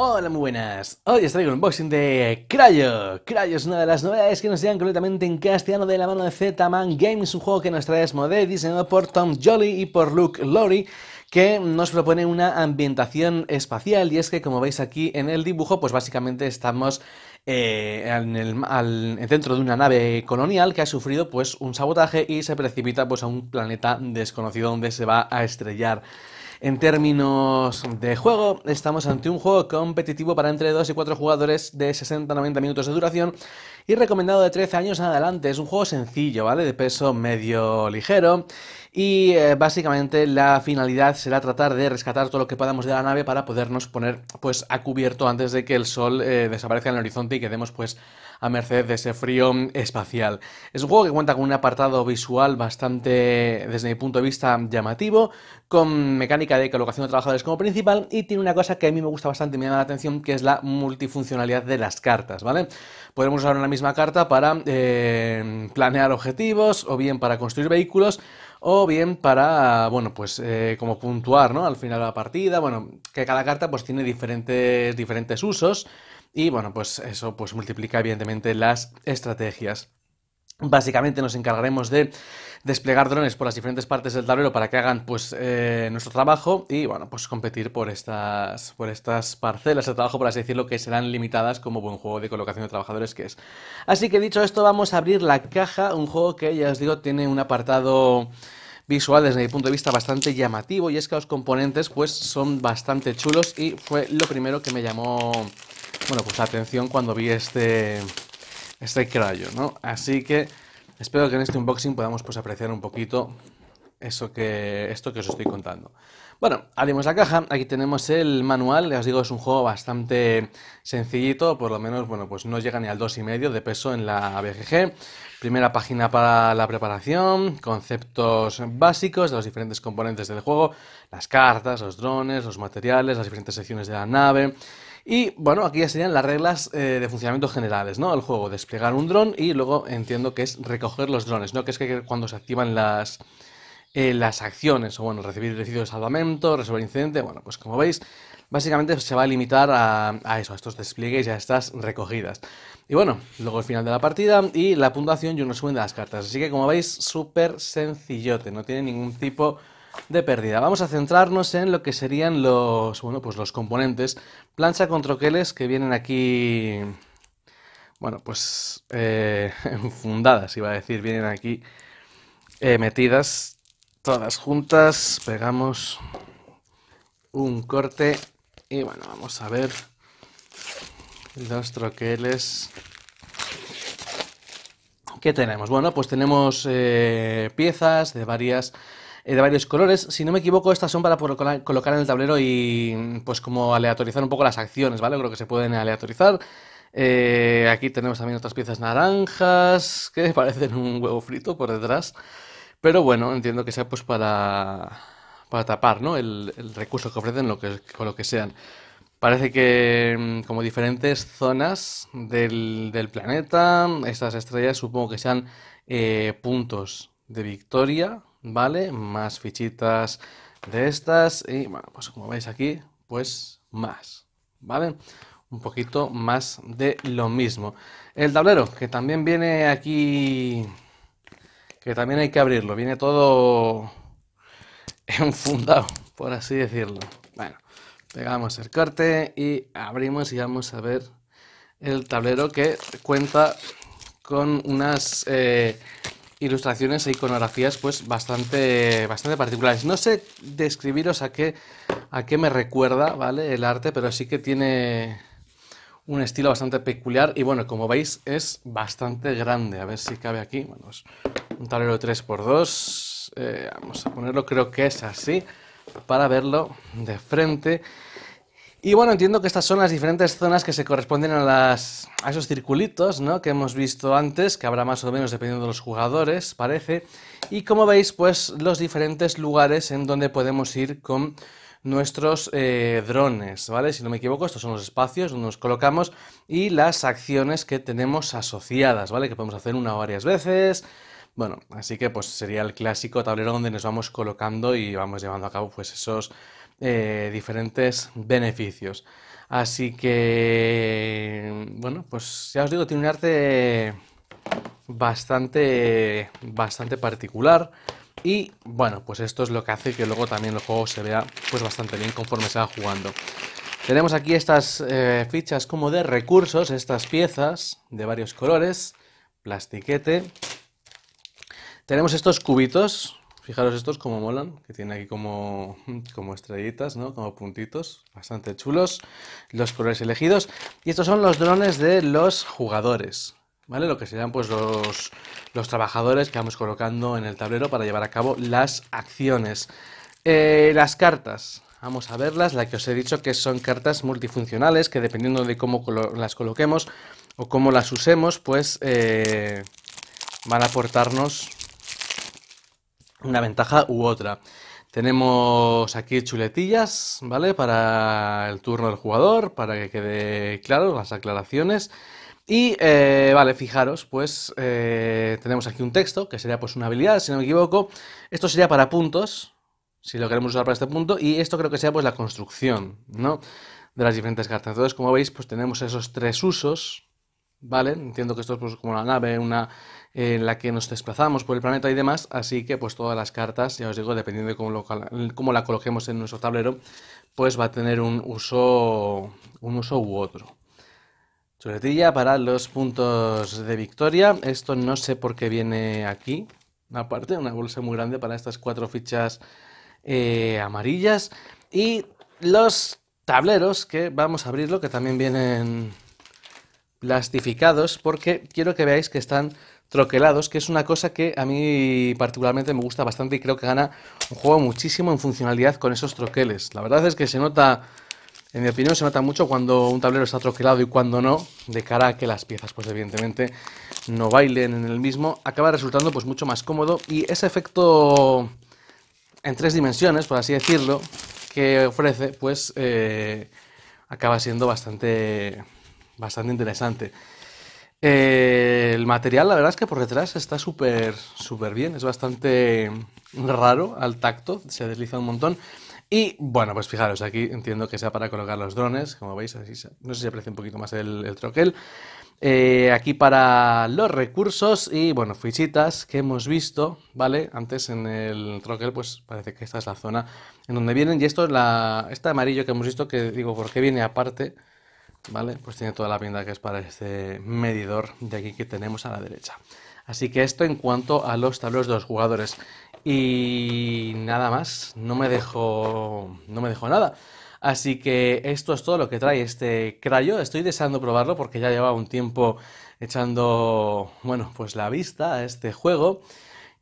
Hola, muy buenas. Hoy estoy traigo un unboxing de Cryo Cryo es una de las novedades que nos llegan completamente en castellano de la mano de Z-Man Games, un juego que nos trae Smode, diseñado por Tom Jolly y por Luke lori que nos propone una ambientación espacial y es que como veis aquí en el dibujo pues básicamente estamos eh, en el, al, dentro de una nave colonial que ha sufrido pues un sabotaje y se precipita pues a un planeta desconocido donde se va a estrellar. En términos de juego, estamos ante un juego competitivo para entre 2 y 4 jugadores de 60-90 minutos de duración y recomendado de 13 años en adelante. Es un juego sencillo, ¿vale? De peso medio ligero y eh, básicamente la finalidad será tratar de rescatar todo lo que podamos de la nave para podernos poner pues a cubierto antes de que el sol eh, desaparezca en el horizonte y quedemos pues a merced de ese frío espacial. Es un juego que cuenta con un apartado visual bastante, desde mi punto de vista, llamativo, con mecánica de colocación de trabajadores como principal y tiene una cosa que a mí me gusta bastante y me llama la atención, que es la multifuncionalidad de las cartas, ¿vale? Podemos usar una misma carta para eh, planear objetivos o bien para construir vehículos o bien para, bueno, pues eh, como puntuar, ¿no? Al final de la partida, bueno, que cada carta pues tiene diferentes usos y bueno, pues eso pues multiplica evidentemente las estrategias. Básicamente nos encargaremos de desplegar drones por las diferentes partes del tablero para que hagan pues eh, nuestro trabajo y bueno, pues competir por estas, por estas parcelas de trabajo, por así decirlo, que serán limitadas como buen juego de colocación de trabajadores que es. Así que dicho esto, vamos a abrir la caja, un juego que ya os digo tiene un apartado visual desde mi punto de vista bastante llamativo y es que los componentes pues son bastante chulos y fue lo primero que me llamó bueno, pues atención cuando vi este, este ¿no? Así que espero que en este unboxing podamos pues apreciar un poquito eso que, esto que os estoy contando. Bueno, abrimos la caja, aquí tenemos el manual, ya os digo, es un juego bastante sencillito, por lo menos, bueno, pues no llega ni al 2,5 de peso en la BGG. Primera página para la preparación, conceptos básicos de los diferentes componentes del juego, las cartas, los drones, los materiales, las diferentes secciones de la nave, y bueno, aquí ya serían las reglas eh, de funcionamiento generales, ¿no? El juego, desplegar un dron y luego entiendo que es recoger los drones, ¿no? Que es que cuando se activan las, eh, las acciones, o bueno, recibir el de salvamento, resolver incidente, bueno, pues como veis, básicamente se va a limitar a, a, eso, a estos despliegues y a estas recogidas. Y bueno, luego el final de la partida y la puntuación y un resumen de las cartas. Así que como veis, súper sencillote, no tiene ningún tipo de pérdida. Vamos a centrarnos en lo que serían los, bueno, pues los componentes. Plancha con troqueles que vienen aquí, bueno, pues eh, fundadas, iba a decir, vienen aquí eh, metidas todas juntas. Pegamos un corte y bueno, vamos a ver los troqueles. ¿Qué tenemos? Bueno, pues tenemos eh, piezas de varias eh, de varios colores. Si no me equivoco, estas son para colocar en el tablero y pues como aleatorizar un poco las acciones, ¿vale? Creo que se pueden aleatorizar. Eh, aquí tenemos también otras piezas naranjas que parecen un huevo frito por detrás. Pero bueno, entiendo que sea pues para, para tapar ¿no? el, recurso que ofrecen lo que, lo que sean. Parece que mm, como diferentes zonas del, del planeta, estas estrellas supongo que sean eh, puntos de victoria ¿vale? Más fichitas de estas y, bueno, pues como veis aquí, pues más, ¿vale? Un poquito más de lo mismo. El tablero, que también viene aquí, que también hay que abrirlo, viene todo enfundado, por así decirlo. Bueno, pegamos el corte y abrimos y vamos a ver el tablero que cuenta con unas eh, ilustraciones e iconografías pues bastante, bastante particulares. No sé describiros a qué, a qué me recuerda ¿vale? el arte, pero sí que tiene un estilo bastante peculiar y bueno, como veis es bastante grande. A ver si cabe aquí. Pues, un tablero 3x2. Eh, vamos a ponerlo, creo que es así, para verlo de frente. Y bueno, entiendo que estas son las diferentes zonas que se corresponden a, las, a esos circulitos ¿no? que hemos visto antes, que habrá más o menos dependiendo de los jugadores, parece. Y como veis, pues los diferentes lugares en donde podemos ir con nuestros eh, drones, ¿vale? Si no me equivoco, estos son los espacios donde nos colocamos y las acciones que tenemos asociadas, ¿vale? Que podemos hacer una o varias veces, bueno, así que pues sería el clásico tablero donde nos vamos colocando y vamos llevando a cabo pues esos eh, diferentes beneficios. Así que, bueno, pues ya os digo, tiene un arte bastante, bastante particular. Y bueno, pues esto es lo que hace que luego también el juego se vea pues bastante bien conforme se va jugando. Tenemos aquí estas eh, fichas como de recursos, estas piezas de varios colores, plastiquete. Tenemos estos cubitos Fijaros estos como molan, que tiene aquí como, como estrellitas, ¿no? Como puntitos, bastante chulos, los colores elegidos. Y estos son los drones de los jugadores, ¿vale? Lo que serían pues los, trabajadores que vamos colocando en el tablero para llevar a cabo las acciones. Eh, las cartas, vamos a verlas, la que os he dicho que son cartas multifuncionales, que dependiendo de cómo las coloquemos o cómo las usemos, pues eh, van a aportarnos una ventaja u otra. Tenemos aquí chuletillas, ¿vale? Para el turno del jugador, para que quede claro las aclaraciones. Y, eh, vale, fijaros, pues eh, tenemos aquí un texto, que sería pues una habilidad, si no me equivoco. Esto sería para puntos, si lo queremos usar para este punto. Y esto creo que sea pues la construcción, ¿no? De las diferentes cartas. Entonces, como veis, pues tenemos esos tres usos, ¿vale? Entiendo que esto es pues, como la nave, una eh, en la que nos desplazamos por el planeta y demás, así que pues todas las cartas, ya os digo, dependiendo de cómo, la coloquemos en nuestro tablero, pues va a tener un uso, un uso u otro. Chuletilla para los puntos de victoria. Esto no sé por qué viene aquí. Aparte, una bolsa muy grande para estas cuatro fichas eh, amarillas. Y los tableros que vamos a abrirlo, que también vienen plastificados porque quiero que veáis que están troquelados, que es una cosa que a mí particularmente me gusta bastante y creo que gana un juego muchísimo en funcionalidad con esos troqueles. La verdad es que se nota, en mi opinión, se nota mucho cuando un tablero está troquelado y cuando no, de cara a que las piezas, pues evidentemente, no bailen en el mismo, acaba resultando pues mucho más cómodo y ese efecto en tres dimensiones, por así decirlo, que ofrece, pues eh, acaba siendo bastante Bastante interesante. Eh, el material, la verdad es que por detrás está súper, súper bien. Es bastante raro al tacto, se desliza un montón. Y bueno, pues fijaros, aquí entiendo que sea para colocar los drones, como veis, no sé si aprecia un poquito más el, troquel. Eh, aquí para los recursos y bueno, fichitas que hemos visto, ¿vale? Antes en el troquel, pues parece que esta es la zona en donde vienen. Y esto es la. Este amarillo que hemos visto, que digo, ¿por qué viene aparte? ¿vale? Pues tiene toda la pinta que es para este medidor de aquí que tenemos a la derecha. Así que esto en cuanto a los tableros de los jugadores. Y nada más, no me dejo, no me dejó nada. Así que esto es todo lo que trae este Crayo. Estoy deseando probarlo porque ya llevaba un tiempo echando, bueno, pues la vista a este juego.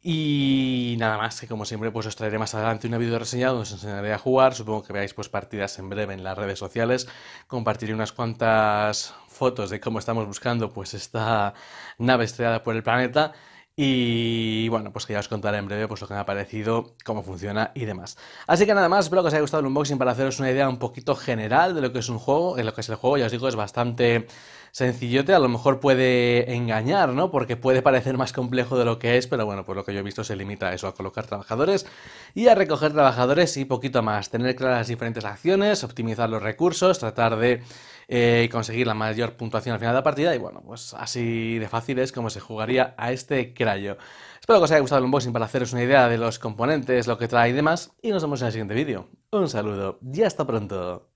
Y y nada más, que como siempre pues os traeré más adelante una video reseña donde os enseñaré a jugar, supongo que veáis pues partidas en breve en las redes sociales, compartiré unas cuantas fotos de cómo estamos buscando pues esta nave estrellada por el planeta y bueno, pues que ya os contaré en breve pues lo que me ha parecido, cómo funciona y demás. Así que nada más, espero que os haya gustado el unboxing para haceros una idea un poquito general de lo que es un juego, en lo que es el juego, ya os digo, es bastante sencillote a lo mejor puede engañar, ¿no? Porque puede parecer más complejo de lo que es, pero bueno, por lo que yo he visto se limita a eso, a colocar trabajadores y a recoger trabajadores y poquito más, tener claras las diferentes acciones, optimizar los recursos, tratar de eh, conseguir la mayor puntuación al final de la partida y bueno, pues así de fácil es como se jugaría a este crayo. Espero que os haya gustado el unboxing para haceros una idea de los componentes, lo que trae y demás y nos vemos en el siguiente vídeo. Un saludo y hasta pronto.